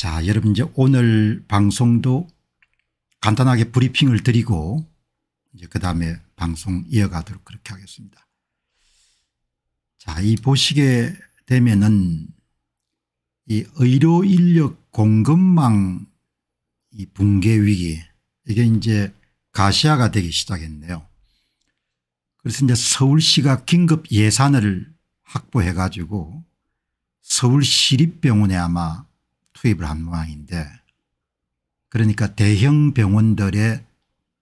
자 여러분 이제 오늘 방송도 간단하게 브리핑을 드리고 이제 그 다음에 방송 이어가도록 그렇게 하겠습니다. 자이 보시게 되면은 이 의료 인력 공급망 이 붕괴 위기 이게 이제 가시화가 되기 시작했네요. 그래서 이제 서울시가 긴급 예산을 확보해 가지고 서울시립병원에 아마 투입을 한 모양인데 그러니까 대형 병원들의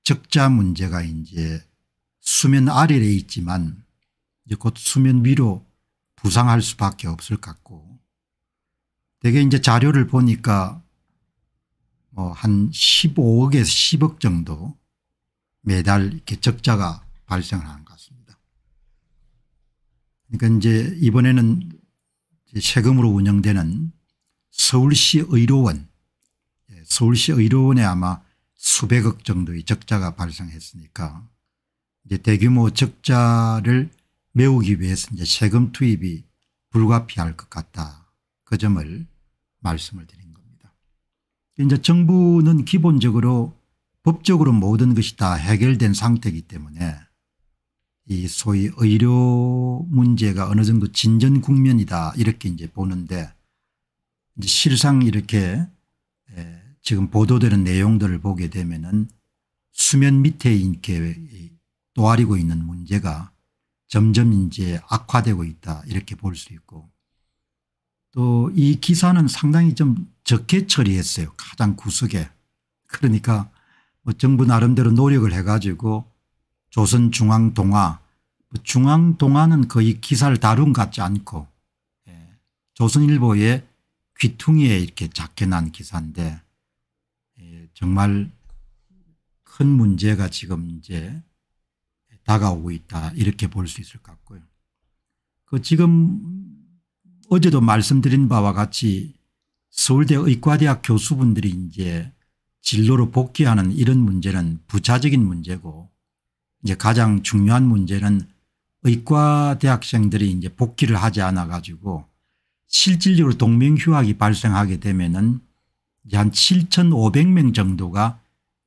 적자 문제가 이제 수면 아래에 있지만 이제 곧 수면 위로 부상할 수밖에 없을 것 같고 대개 이제 자료를 보니까 뭐 한 15억에서 10억 정도 매달 이렇게 적자가 발생을 하는 것 같습니다. 그러니까 이제 이번에는 이제 세금으로 운영되는 서울시 의료원 예, 서울시 의료원에 아마 수백억 정도의 적자가 발생했으니까 이제 대규모 적자를 메우기 위해서 이제 세금 투입이 불가피할 것 같다. 그 점을 말씀을 드린 겁니다. 이제 정부는 기본적으로 법적으로 모든 것이 다 해결된 상태이기 때문에 이 소위 의료 문제가 어느 정도 진전 국면이다 이렇게 이제 보는데 실상 이렇게 예, 지금 보도되는 내용들을 보게 되면은 수면 밑에 인렇게 또아리고 있는 문제가 점점 이제 악화되고 있다 이렇게 볼 수 있고 또 이 기사는 상당히 좀 적게 처리했어요. 가장 구석에. 그러니까 뭐 정부 나름대로 노력을 해가지고 조선중앙동화 뭐 중앙동화는 거의 기사를 다룬 같지 않고 예, 조선일보에 귀퉁이에 이렇게 작게 난 기사인데 예, 정말 큰 문제가 지금 이제 다가오고 있다 이렇게 볼 수 있을 것 같고요. 그 지금 어제도 말씀드린 바와 같이 서울대 의과대학 교수분들이 이제 진로로 복귀하는 이런 문제는 부차적인 문제고 이제 가장 중요한 문제는 의과대학생들이 이제 복귀를 하지 않아 가지고 실질적으로 동맹휴학이 발생하게 되면은 한 7,500명 정도가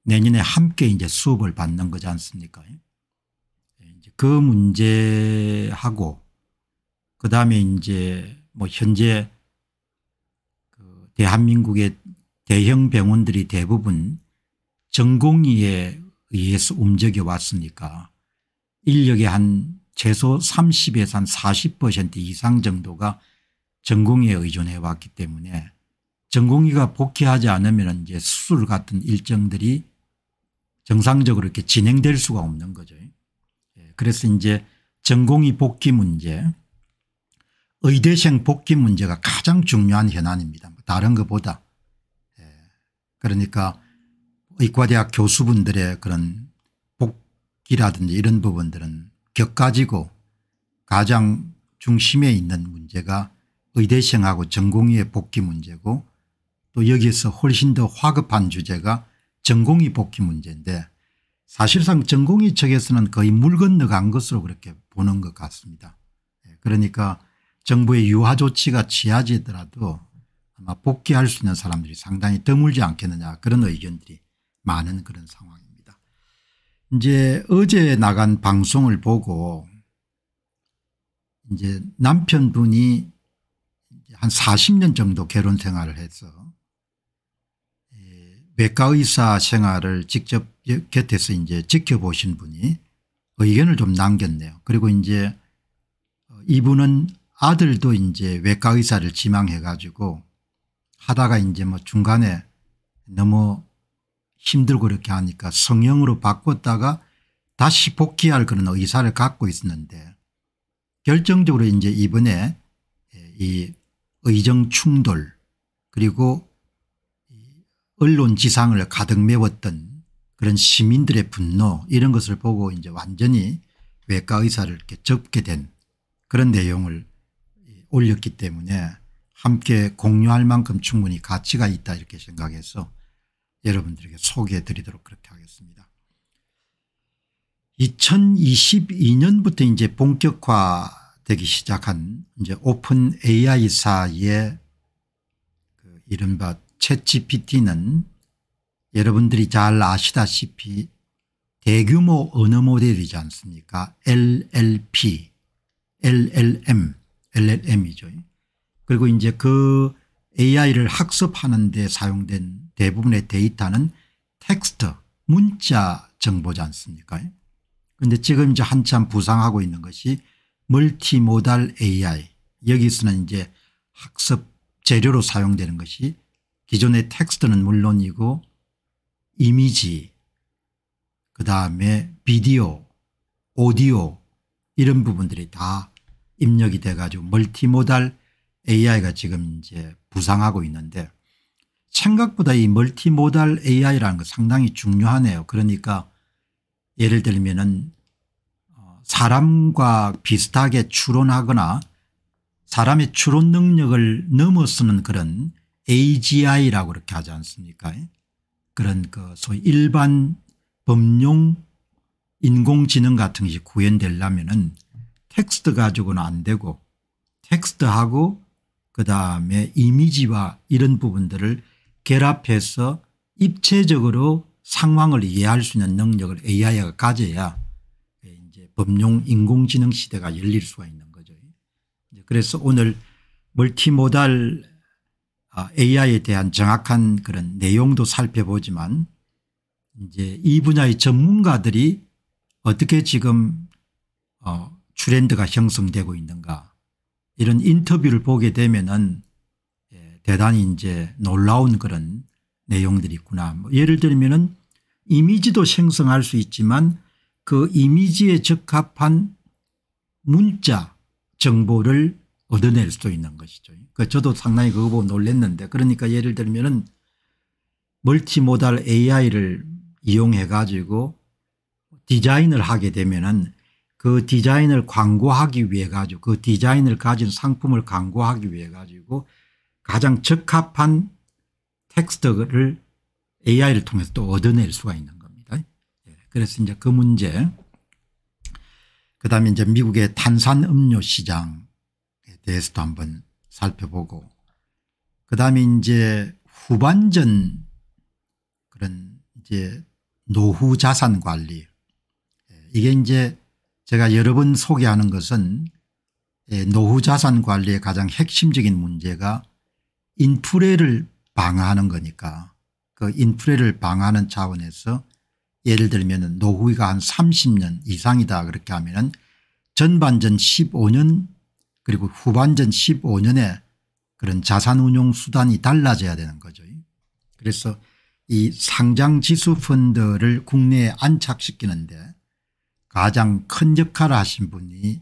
내년에 함께 이제 수업을 받는 거지 않습니까? 예. 예, 그 문제하고 그 다음에 이제 뭐 현재 그 대한민국의 대형 병원들이 대부분 전공의에 의해서 움직여 왔으니까 인력의 한 최소 30에서 한 40% 이상 정도가 전공의에 의존해 왔기 때문에 전공의가 복귀하지 않으면 이제 수술 같은 일정들이 정상적으로 이렇게 진행될 수가 없는 거죠. 예, 그래서 이제 전공의 복귀 문제 의대생 복귀 문제가 가장 중요한 현안입니다. 뭐 다른 것보다 예, 그러니까 의과대학 교수분들의 그런 복귀라든지 이런 부분들은 격가지고 가장 중심에 있는 문제가 의대생하고 전공의의 복귀 문제고 또 여기에서 훨씬 더 화급한 주제가 전공의 복귀 문제인데 사실상 전공의 측에서는 거의 물 건너간 것으로 그렇게 보는 것 같습니다. 예, 그러니까 정부의 유화 조치가 취하지더라도 아마 복귀할 수 있는 사람들이 상당히 드물지 않겠느냐 그런 의견들이 많은 그런 상황입니다. 이제 어제 나간 방송을 보고 이제 남편분이 한 40년 정도 결혼 생활을 해서 예, 외과의사 생활을 직접 곁에서 이제 지켜보신 분이 의견을 좀 남겼네요. 그리고 이제 어, 이분은 아들도 이제 외과의사를 지망해 가지고 하다가 이제 뭐 중간에 너무 힘들고 그렇게 하니까 성형으로 바꿨다가 다시 복귀할 그런 의사를 갖고 있었는데 결정적으로 이제 이번에 예, 이 의정 충돌 그리고 언론 지상을 가득 메웠던 그런 시민들의 분노 이런 것을 보고 이제 완전히 외과 의사를 이렇게 접게 된 그런 내용을 올렸기 때문에 함께 공유할 만큼 충분히 가치가 있다 이렇게 생각해서 여러분들에게 소개해 드리도록 그렇게 하겠습니다. 2022년부터 이제 본격화 되기 시작한 이제 오픈 AI사의 그 이른바 채 g p t 는 여러분들이 잘 아시다시피 대규모 언어 모델이지 않습니까 LLP, LLM, LLM이죠. 그리고 이제 그 AI를 학습하는 데 사용된 대부분의 데이터는 텍스트 문자 정보지 않습니까 그런데 지금 이제 한참 부상하고 있는 것이 멀티모달 AI 여기서는 이제 학습 재료로 사용되는 것이 기존의 텍스트는 물론이고 이미지 그다음에 비디오 오디오 이런 부분들이 다 입력이 돼 가지고 멀티모달 AI가 지금 이제 부상하고 있는데 생각보다 이 멀티모달 AI라는 거 상당히 중요하네요. 그러니까 예를 들면은 사람과 비슷하게 추론하거나 사람의 추론 능력을 넘어서는 그런 AGI라고 그렇게 하지 않습니까 그런 그 소위 일반 범용 인공지능 같은 것이 구현되려면은 텍스트 가지고는 안 되고 텍스트하고 그다음에 이미지와 이런 부분들을 결합해서 입체적으로 상황을 이해할 수 있는 능력을 AI가 가져야 범용 인공지능 시대가 열릴 수가 있는 거죠. 그래서 오늘 멀티모달 AI에 아, 대한 정확한 그런 내용도 살펴보지만 이제 이 분야의 전문가들이 어떻게 지금 어 트렌드가 형성되고 있는가 이런 인터뷰를 보게 되면은 예, 대단히 이제 놀라운 그런 내용들이 있구나. 뭐 예를 들면은 이미지도 생성할 수 있지만 그 이미지에 적합한 문자 정보를 얻어낼 수도 있는 것이죠. 그 저도 상당히 그거 보고 놀랐는데 그러니까 예를 들면은 멀티모달 AI를 이용해 가지고 디자인을 하게 되면은 그 디자인을 광고하기 위해 가지고 그 디자인을 가진 상품을 광고하기 위해 가지고 가장 적합한 텍스트를 AI를 통해서 또 얻어낼 수가 있는 그래서 이제 그 문제 그다음에 이제 미국의 탄산 음료 시장에 대해서도 한번 살펴보고 그다음에 이제 후반전 그런 이제 노후 자산 관리 이게 이제 제가 여러 번 소개하는 것은 예, 노후 자산 관리의 가장 핵심적인 문제가 인프레를 방어하는 거니까 그 인프레를 방어하는 차원에서 예를 들면 노후가 위한 30년 이상이다 그렇게 하면 전반전 15년 그리고 후반전 15년에 그런 자산운용 수단이 달라져야 되는 거죠. 그래서 이 상장지수 펀드를 국내에 안착시키는데 가장 큰 역할을 하신 분이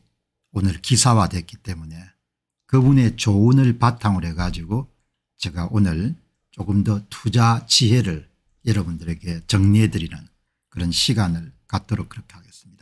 오늘 기사화됐기 때문에 그분의 조언을 바탕으로 해가지고 제가 오늘 조금 더 투자 지혜를 여러분들에게 정리해드리는 그런 시간을 갖도록 그렇게 하겠습니다.